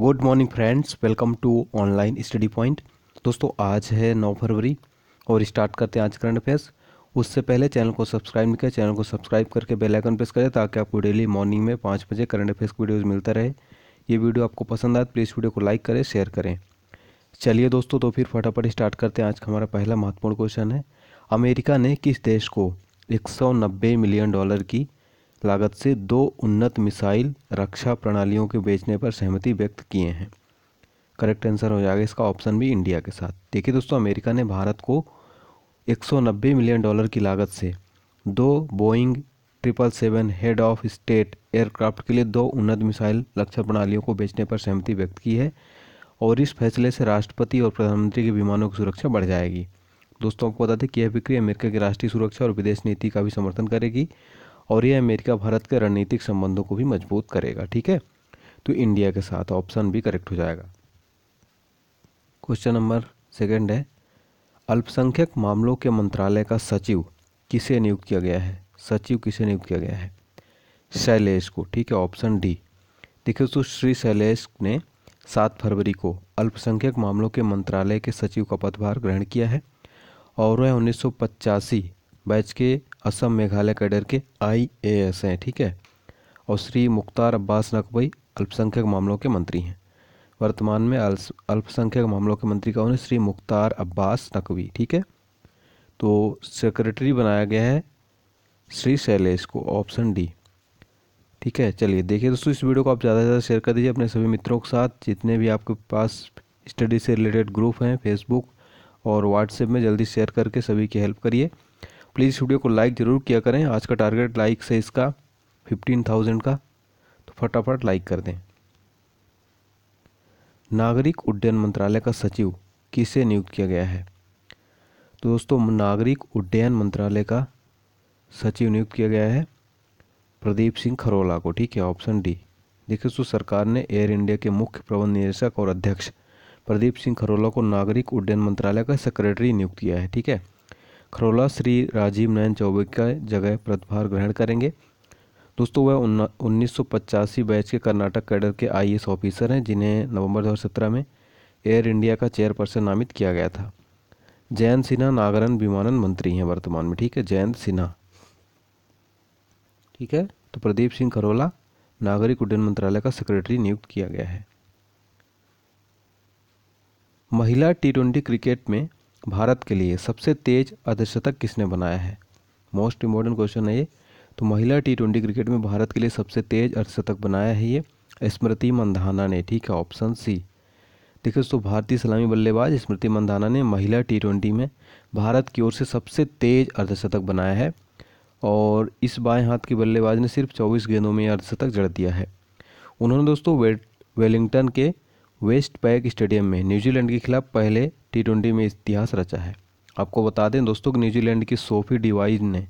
good morning friends welcome to online study point दोस्तों आज है नौ फरवरी और स्टार्ट करते हैं आज करंट अफेयर्स उससे पहले चैनल को सब्सक्राइब नहीं करें चैनल को सब्सक्राइब करके बेल आइकन प्रेस करें ताकि आपको डेली मॉर्निंग में पाँच बजे करंट अफेयर्स की वीडियोज़ मिलता रहे ये वीडियो आपको पसंद आए तो प्लीज़ वीडियो को लाइक करें शेयर करें चलिए दोस्तों तो फिर फटाफट स्टार्ट करते हैं आज का हमारा पहला महत्वपूर्ण क्वेश्चन है अमेरिका ने किस देश को एक मिलियन डॉलर की लागत से दो उन्नत मिसाइल रक्षा प्रणालियों के बेचने पर सहमति व्यक्त किए हैं करेक्ट आंसर हो जाएगा इसका ऑप्शन भी इंडिया के साथ देखिए दोस्तों अमेरिका ने भारत को 190 मिलियन डॉलर की लागत से दो Boeing triple seven head of state aircraft के लिए दो उन्नत मिसाइल रक्षा प्रणालियों को बेचने पर सहमति व्यक्त की है और इस फैसले से राष्ट्रपति और प्रधानमंत्री के विमानों की सुरक्षा बढ़ जाएगी दोस्तों आपको बता दें कि यह बिक्री अमेरिका की राष्ट्रीय सुरक्षा और विदेश नीति का भी समर्थन करेगी और ये अमेरिका भारत के रणनीतिक संबंधों को भी मजबूत करेगा ठीक है तो इंडिया के साथ ऑप्शन भी करेक्ट हो जाएगा क्वेश्चन नंबर सेकंड है अल्पसंख्यक मामलों के मंत्रालय का सचिव किसे नियुक्त किया गया है सचिव किसे नियुक्त किया गया है शैलेश को ठीक है ऑप्शन डी देखिए तो श्री शैलेश ने सात फरवरी को अल्पसंख्यक मामलों के मंत्रालय के सचिव का पदभार ग्रहण किया है और वह उन्नीस बैच के असम मेघालय कैडर के आई ए एस हैं ठीक है और श्री मुख्तार अब्बास नकवी अल्पसंख्यक मामलों के मंत्री हैं वर्तमान में अल्पसंख्यक मामलों के मंत्री कौन है श्री मुख्तार अब्बास नकवी ठीक है तो सेक्रेटरी बनाया गया है श्री शैलेश को ऑप्शन डी ठीक है चलिए देखिए दोस्तों इस वीडियो को आप ज़्यादा से ज़्यादा शेयर कर दीजिए अपने सभी मित्रों के साथ जितने भी आपके पास स्टडी से रिलेटेड ग्रुप हैं फेसबुक और व्हाट्सएप में जल्दी शेयर करके सभी की हेल्प करिए प्लीज़ वीडियो को लाइक ज़रूर किया करें आज का टारगेट लाइक से इसका फिफ्टीन थाउजेंड का तो फटाफट लाइक कर दें नागरिक उड्डयन मंत्रालय का सचिव किसे नियुक्त किया गया है तो दोस्तों नागरिक उड्डयन मंत्रालय का सचिव नियुक्त किया गया है प्रदीप सिंह खरोला को ठीक है ऑप्शन डी देखिए दोस्तों सरकार ने एयर इंडिया के मुख्य प्रबंध निदेशक और अध्यक्ष प्रदीप सिंह खरोला को नागरिक उड्डयन मंत्रालय का सेक्रेटरी नियुक्त किया है ठीक है खरोला श्री राजीव नयन चौबे का जगह पदभार ग्रहण करेंगे दोस्तों वह उन्नीस बैच के कर्नाटक कैडर के आई ऑफिसर हैं जिन्हें नवंबर दो में एयर इंडिया का चेयरपर्सन नामित किया गया था जयंत सिन्हा नागरन विमानन मंत्री हैं वर्तमान में ठीक है जयंत सिन्हा ठीक है तो प्रदीप सिंह खरोला नागरिक उड्डयन मंत्रालय का सेक्रेटरी नियुक्त किया गया है महिला टी ट्वेंटी क्रिकेट में भारत के लिए सबसे तेज अर्धशतक किसने बनाया है मोस्ट इम्पोर्टेंट क्वेश्चन है ये तो महिला टी ट्वेंटी क्रिकेट में भारत के लिए सबसे तेज अर्धशतक बनाया है ये स्मृति मंधाना ने ठीक है ऑप्शन सी देखिए दोस्तों भारतीय सलामी बल्लेबाज स्मृति मंधाना ने महिला टी ट्वेंटी में भारत की ओर से सबसे तेज अर्धशतक बनाया है और इस बाएं हाथ के बल्लेबाज ने सिर्फ 24 गेंदों में अर्धशतक जड़ दिया है उन्होंने दोस्तों वेलिंगटन के वेस्ट पैक स्टेडियम में न्यूजीलैंड के खिलाफ पहले टी ट्वेंटी में इतिहास रचा है आपको बता दें दोस्तों कि न्यूजीलैंड की सोफी डिवाइज ने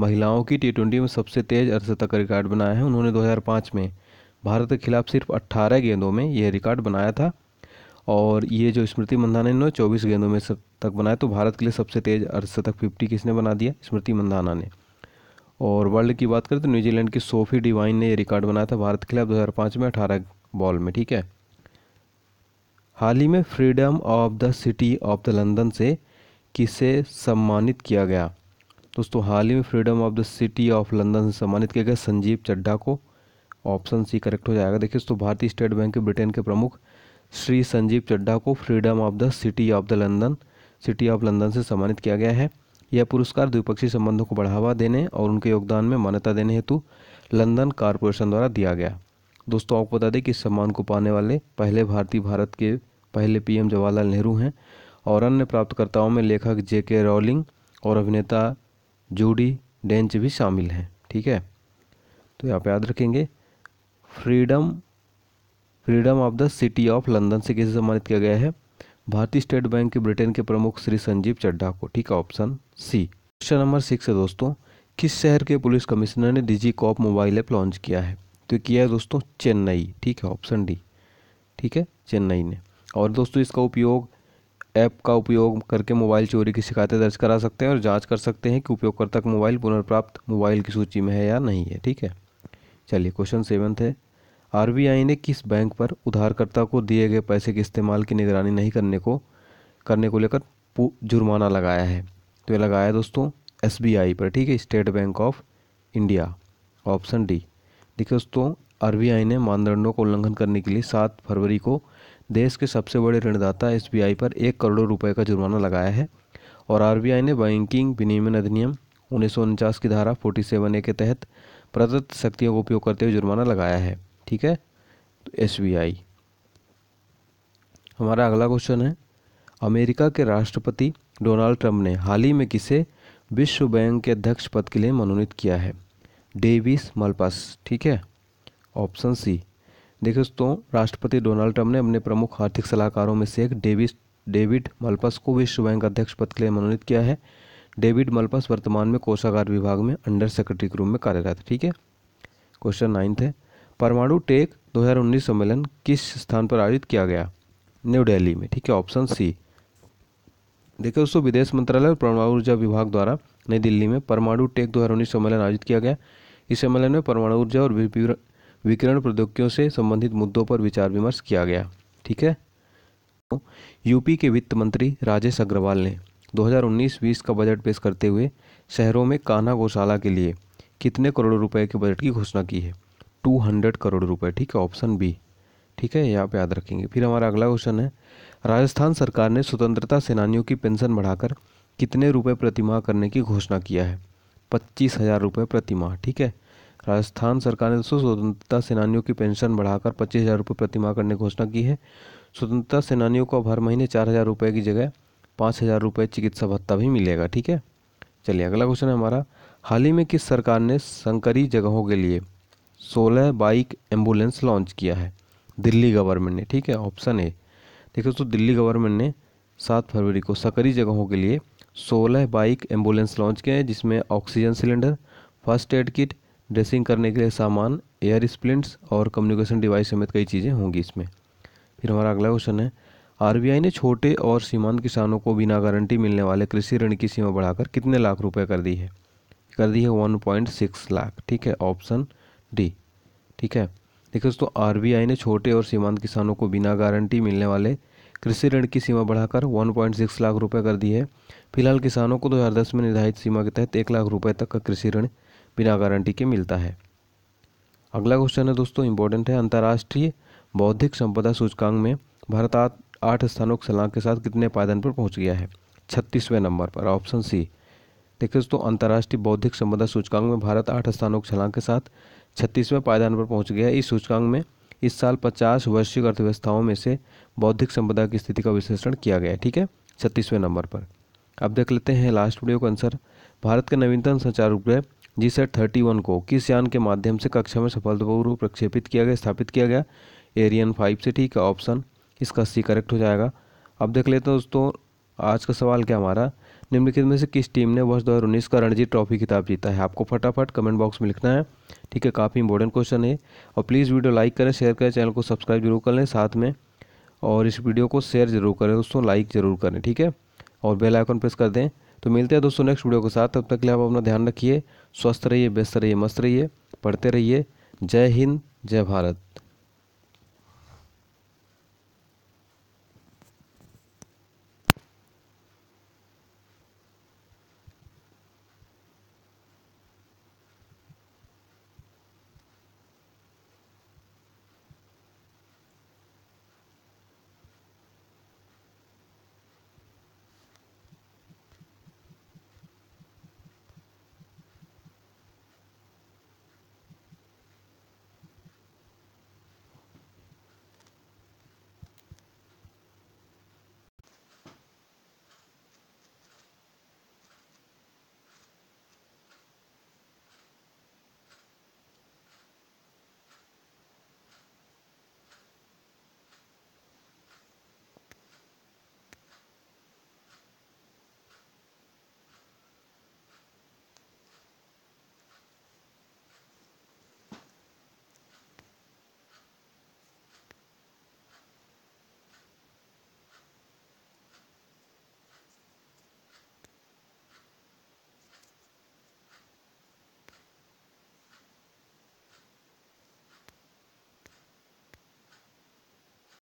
महिलाओं की टी ट्वेंटी में सबसे तेज़ अरसे तक रिकॉर्ड बनाया है उन्होंने 2005 में भारत के खिलाफ सिर्फ 18 गेंदों में यह रिकॉर्ड बनाया था और ये जो स्मृति मंदाना ने चौबीस गेंदों में तक बनाया तो भारत के लिए सबसे तेज़ अरसे तक फिफ्टी किसने बना दिया स्मृति मंदाना ने और वर्ल्ड की बात करें तो न्यूजीलैंड की सोफी डिवाइन ने ये रिकॉर्ड बनाया था भारत के खिलाफ दो में अठारह बॉल में ठीक है हाल ही में freedom of the city of the London से किसे सम्मानित किया गया दोस्तों हाल ही में freedom of the city of London से सम्मानित किया गया संजीव चड्ढा को ऑप्शन सी करेक्ट हो जाएगा देखिए दोस्तों भारतीय स्टेट बैंक के ब्रिटेन के प्रमुख श्री संजीव चड्ढा को freedom of the city of the London city of London से सम्मानित किया गया है यह पुरस्कार द्विपक्षीय संबंधों को बढ़ावा देने और उनके योगदान में मान्यता देने हेतु लंदन कारपोरेशन द्वारा दिया गया दोस्तों आपको बता दें कि इस सम्मान को पाने वाले पहले भारतीय भारत के पहले पीएम जवाहरलाल नेहरू हैं और अन्य प्राप्तकर्ताओं में लेखक जे के रॉलिंग और अभिनेता जूडी डेंच भी शामिल हैं ठीक है तो यहाँ पे याद रखेंगे freedom freedom of the city of London से किसे सम्मानित किया गया है भारतीय स्टेट बैंक के ब्रिटेन के प्रमुख श्री संजीव चड्ढा को ठीक है option C question number six है दोस्तों किस शहर के पुलिस कमिश्नर ने DigiCop mobile app launch किया है तो किया है दोस्तों चेन्नई ठीक है ऑप्शन डी ठीक है चेन्नई ने और दोस्तों इसका उपयोग ऐप का उपयोग करके मोबाइल चोरी की शिकायतें दर्ज करा सकते हैं और जांच कर सकते हैं कि उपयोगकर्ता का मोबाइल पुनर्प्राप्त मोबाइल की सूची में है या नहीं है ठीक है चलिए क्वेश्चन सेवन्थ है आर ने किस बैंक पर उधारकर्ता को दिए गए पैसे के इस्तेमाल की निगरानी नहीं करने को करने को लेकर जुर्माना लगाया है तो ये लगाया दोस्तों एस पर ठीक है State Bank of India option D देखिए दोस्तों आर ने मानदंडों का उल्लंघन करने के लिए सात फरवरी को देश के सबसे बड़े ऋणदाता एस पर एक करोड़ रुपये का जुर्माना लगाया है और आर ने बैंकिंग विनियमन अधिनियम उन्नीस की धारा फोर्टी सेवन ए के तहत प्रदत्त शक्तियों का उपयोग करते हुए जुर्माना लगाया है ठीक है तो एस हमारा अगला क्वेश्चन है अमेरिका के राष्ट्रपति डोनाल्ड ट्रंप ने हाल ही में किसे विश्व बैंक के अध्यक्ष पद के लिए मनोनीत किया है डेविस मलपास ठीक है ऑप्शन सी देखिए दोस्तों राष्ट्रपति डोनाल्ड ट्रंप ने अपने प्रमुख आर्थिक सलाहकारों में से एक डेविस डेविड मलपस को विश्व बैंक अध्यक्ष पद के लिए मनोनीत किया है डेविड मलपस वर्तमान में कोषागार विभाग में अंडर सेक्रेटरी के रूप में कार्यरत है ठीक है क्वेश्चन नाइन्थ है परमाणु टेक 2019 सम्मेलन किस स्थान पर आयोजित किया गया न्यू दिल्ली में ठीक है ऑप्शन सी देखिए दोस्तों विदेश मंत्रालय और परमाणु ऊर्जा विभाग द्वारा नई दिल्ली में परमाणु टेक 2019 सम्मेलन आयोजित किया गया इस सम्मेलन में परमाणु ऊर्जा और विकिरण प्रौद्योगिकियों से संबंधित मुद्दों पर विचार विमर्श किया गया ठीक है यूपी के वित्त मंत्री राजेश अग्रवाल ने 2019-20 का बजट पेश करते हुए शहरों में कान्हा गौशाला के लिए कितने करोड़ रुपए के बजट की घोषणा की है 200 करोड़ रुपए ठीक है ऑप्शन बी ठीक है यहाँ पे याद रखेंगे फिर हमारा अगला क्वेश्चन है राजस्थान सरकार ने स्वतंत्रता सेनानियों की पेंशन बढ़ाकर कितने रुपए प्रतिमाह करने की घोषणा किया है पच्चीस हज़ार रुपये प्रतिमाह ठीक है राजस्थान सरकार ने दोस्तों स्वतंत्रता सेनानियों की पेंशन बढ़ाकर पच्चीस हज़ार रुपये प्रतिमाह करने की घोषणा की है स्वतंत्रता सेनानियों को अब हर महीने चार हज़ार रुपये की जगह पाँच हज़ार रुपये चिकित्सा भत्ता भी मिलेगा ठीक है चलिए अगला क्वेश्चन है हमारा हाल ही में किस सरकार ने संकरी जगहों के लिए सोलह बाइक एम्बुलेंस लॉन्च किया है दिल्ली गवर्नमेंट ने ठीक है ऑप्शन ए देखिए दोस्तों दिल्ली गवर्नमेंट ने सात फरवरी को सकरी जगहों के लिए सोलह बाइक एम्बुलेंस लॉन्च किए हैं जिसमें oxygen cylinder first aid kit dressing करने के लिए सामान एयर स्प्लिंट्स और कम्युनिकेशन डिवाइस समेत कई चीज़ें होंगी इसमें फिर हमारा अगला क्वेश्चन है आर ने छोटे और सीमांत किसानों को बिना गारंटी मिलने वाले कृषि ऋण की सीमा बढ़ाकर कितने लाख रुपये कर दी है कर दी है वन पॉइंट सिक्स लाख ठीक है ऑप्शन डी ठीक है देखिए दोस्तों आर ने छोटे और सीमांत किसानों को बिना गारंटी मिलने वाले कृषि ऋण की सीमा बढ़ाकर 1.6 लाख रुपए कर दी है फिलहाल किसानों को 2010 में निर्धारित सीमा के तहत एक लाख रुपए तक का कृषि ऋण बिना गारंटी के मिलता है अगला क्वेश्चन है दोस्तों इंपॉर्टेंट है अंतर्राष्ट्रीय बौद्धिक संपदा सूचकांक में भारत आठ स्थानों के सलाह के साथ कितने पायदान पर पहुंच गया है छत्तीसवें नंबर पर ऑप्शन सी देखिए दोस्तों अंतर्राष्ट्रीय बौद्धिक संपदा सूचकांक में भारत आठ स्थानों के छलांग के साथ छत्तीसवें पायदान पर पहुंच गया इस सूचकांक में इस साल पचास वैश्विक अर्थव्यवस्थाओं में से बौद्धिक संपदा की स्थिति का विश्लेषण किया गया ठीक है छत्तीसवें नंबर पर अब देख लेते हैं लास्ट वीडियो का आंसर भारत के नवीनतम संचार उपग्रह जी सेट थर्टी वन को किस यान के माध्यम से कक्षा में सफलतापूर्वक प्रक्षेपित किया गया स्थापित किया गया एरियन फाइव से ठीक है ऑप्शन इसका सी करेक्ट हो जाएगा अब देख लेते हैं दोस्तों आज का सवाल क्या हमारा निम्नलिखित में से किस टीम ने वर्ष दो हजार उन्नीस का रणजी ट्रॉफी खिताब जीता है आपको फटाफट कमेंट बॉक्स में लिखना है ठीक है काफ़ी इंपॉर्टेंट क्वेश्चन है और प्लीज़ वीडियो लाइक करें शेयर करें चैनल को सब्सक्राइब जरूर कर लें साथ में और इस वीडियो को शेयर जरूर करें दोस्तों लाइक ज़रूर करें ठीक है और बेल आइकन प्रेस कर दें तो मिलते हैं दोस्तों नेक्स्ट वीडियो के साथ तब तक के लिए आप अपना ध्यान रखिए स्वस्थ रहिए व्यस्त रहिए मस्त रहिए पढ़ते रहिए जय हिंद जय भारत